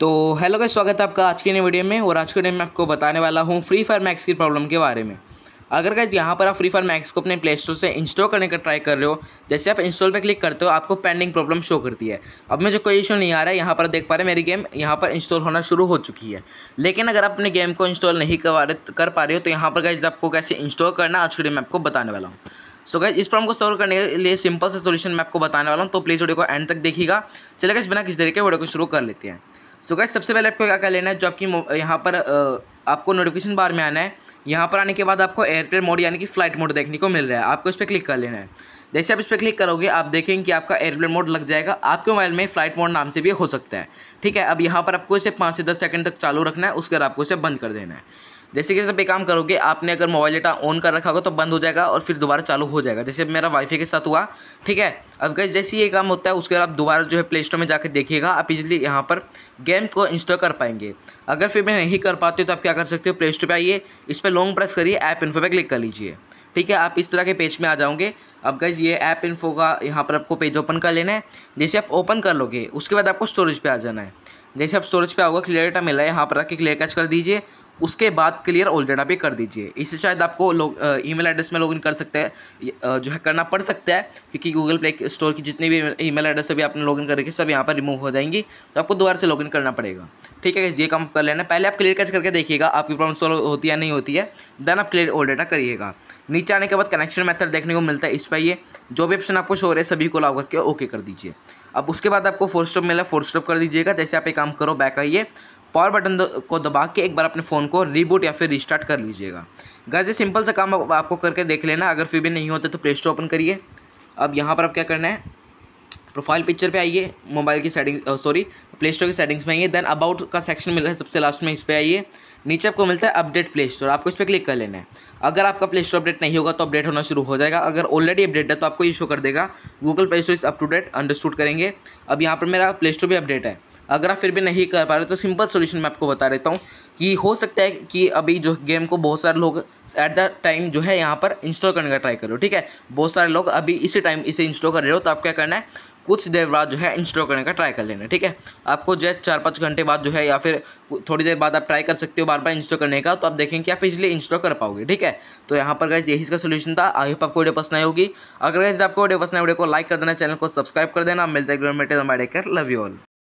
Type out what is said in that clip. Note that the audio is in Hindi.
तो हेलो गाइस स्वागत है आपका आज के नए वीडियो में और आज के डे में आपको बताने वाला हूँ फ्री फायर मैक्स की प्रॉब्लम के बारे में अगर गाइज यहाँ पर आप फ्री फायर मैक्स को अपने प्ले स्टोर से इंस्टॉल करने का ट्राई कर रहे हो जैसे आप इंस्टॉल पे क्लिक करते हो आपको पेंडिंग प्रॉब्लम शो करती है अब मुझे जो कोई इशू नहीं आ रहा है यहाँ पर देख पा रहे मेरी गेम यहाँ पर इंस्टॉल होना शुरू हो चुकी है लेकिन अगर आप अपने गेम को इंस्टॉल नहीं कर पा रहे हो तो यहाँ पर गाइज आपको कैसे इंस्टॉल करना आज डे में आपको बताने वाला हूँ सो so इस प्रॉब्लम को सॉल्व करने के लिए सिंपल से सोल्यूशन मैं आपको बताने वाला हूँ तो प्लीज़ वीडियो को एंड तक देखिएगा चले गाइज बिना किसी तरीके वीडियो को शुरू कर लेते हैं सो गैस सबसे पहले आपको क्या कर लेना है जो आपकी यहाँ पर आपको नोटिफिकेशन बार में आना है यहाँ पर आने के बाद आपको एयरप्लेन मोड यानी कि फ्लाइट मोड देखने को मिल रहा है आपको इस पर क्लिक कर लेना है जैसे आप इस पर क्लिक करोगे आप देखेंगे कि आपका एयरप्लेन मोड लग जाएगा आपके मोबाइल में फ्लाइट मोड नाम से भी हो सकता है ठीक है अब यहाँ पर आपको इसे पाँच से दस सेकंड तक चालू रखना है उसके बाद आपको इसे बंद कर देना है जैसे कि सब एक काम करोगे आपने अगर मोबाइल डेटा ऑन कर रखा होगा तो बंद हो जाएगा और फिर दोबारा चालू हो जाएगा जैसे मेरा वाईफाई के साथ हुआ ठीक है अब गैस जैसे ये काम होता है उसके बाद आप दोबारा जो है प्ले स्टोर में जाकर देखिएगा आप इजीली यहाँ पर गेम को इंस्टॉल कर पाएंगे अगर फिर मैं नहीं कर पाते तो आप क्या कर सकते हो प्ले स्टोर पर आइए इस पर लॉन्ग प्रेस करिए ऐप इन्फो पर क्लिक कर लीजिए ठीक है आप इस तरह के पेज में आ जाओगे अब गाइज ये ऐप इन्फो का यहाँ पर आपको पेज ओपन कर लेना है जैसे आप ओपन कर लोगे उसके बाद आपको स्टोरेज पे आ जाना है जैसे आप स्टोरेज पे आओगे क्लियर डाटा मिला है यहाँ पर आके क्लियर कैच कर दीजिए उसके बाद क्लियर ऑल डाटा भी कर दीजिए इससे शायद आपको लोग ईमेल एड्रेस में लॉगिन कर सकते हैं जो है करना पड़ सकता है क्योंकि गूगल प्ले स्टोर की जितनी भी ईमेल एड्रेस अभी आपने लॉगिन करके सब यहाँ पर रिमूव हो जाएंगी तो आपको दोबारा से लॉगिन करना पड़ेगा ठीक है ये काम कर लेना पहले आप क्लियर कैच करके देखिएगा आपकी प्रॉब्लम सॉल्व होती है नहीं होती है देन आप क्लियर ऑल डाटा करिएगा नीचे आने के बाद कनेक्शन मैथड देखने को मिलता है इस पर ये जो भी ऑप्शन आपको शो हो रहे सभी को लाभ करके ओके कर दीजिए अब उसके बाद आपको फोर स्टॉप मिला फोर स्टॉप कर दीजिएगा जैसे आप एक काम करो बैक आइए पावर बटन को दबा के एक बार अपने फ़ोन को रीबूट या फिर रिस्टार्ट कर लीजिएगा गाइस सिंपल सा काम आपको करके देख लेना अगर फिर भी नहीं होता तो प्ले स्टोर ओपन करिए अब यहाँ पर आप क्या करना है प्रोफाइल पिक्चर पे आइए मोबाइल की सेटिंग सॉरी प्ले स्टोर की सेटिंग्स में आइए देन अबाउट का सेक्शन मिल रहा है सबसे लास्ट में इस पर आइए नीचे आपको मिलता है अपडेट प्ले स्टोर आपको इस पर क्लिक कर लेना है अगर आपका प्ले स्टोर अपडेट नहीं होगा तो अपडेट होना शुरू हो जाएगा अगर ऑलरेडी अपडेट है तो आपको ये शो कर देगा गूगल प्ले स्टोर इस अप टू डेट अंडरस्टूड करेंगे अब यहाँ पर मेरा प्ले स्टोर भी अपडेट है अगर आप फिर भी नहीं कर पा रहे तो सिंपल सोल्यूशन मैं आपको बता देता हूँ कि हो सकता है कि अभी जो गेम को बहुत सारे लोग एट द टाइम जो है यहाँ पर इंस्टॉल करने का ट्राई करो ठीक है बहुत सारे लोग अभी इसी टाइम इसे इंस्टॉल कर रहे हो तो आप क्या करना है कुछ देर बाद जो है इंस्टॉल करने का ट्राई कर लेना ठीक है आपको जो है चार पाँच घंटे बाद जो है या फिर थोड़ी देर बाद आप ट्राई कर सकते हो बार बार इंस्टॉल करने का तो आप देखेंगे कि आप इजिली इंस्टॉल कर पाओगे ठीक है तो यहाँ पर गैस यही इसका सोल्यूशन था आई होप आपको वीडियो पसंद आई होगी अगर गैस आपको वीडियो पसंद है वीडियो को लाइक कर देना चैनल को सब्सक्राइब कर देना मिलते हैं लव यू ऑल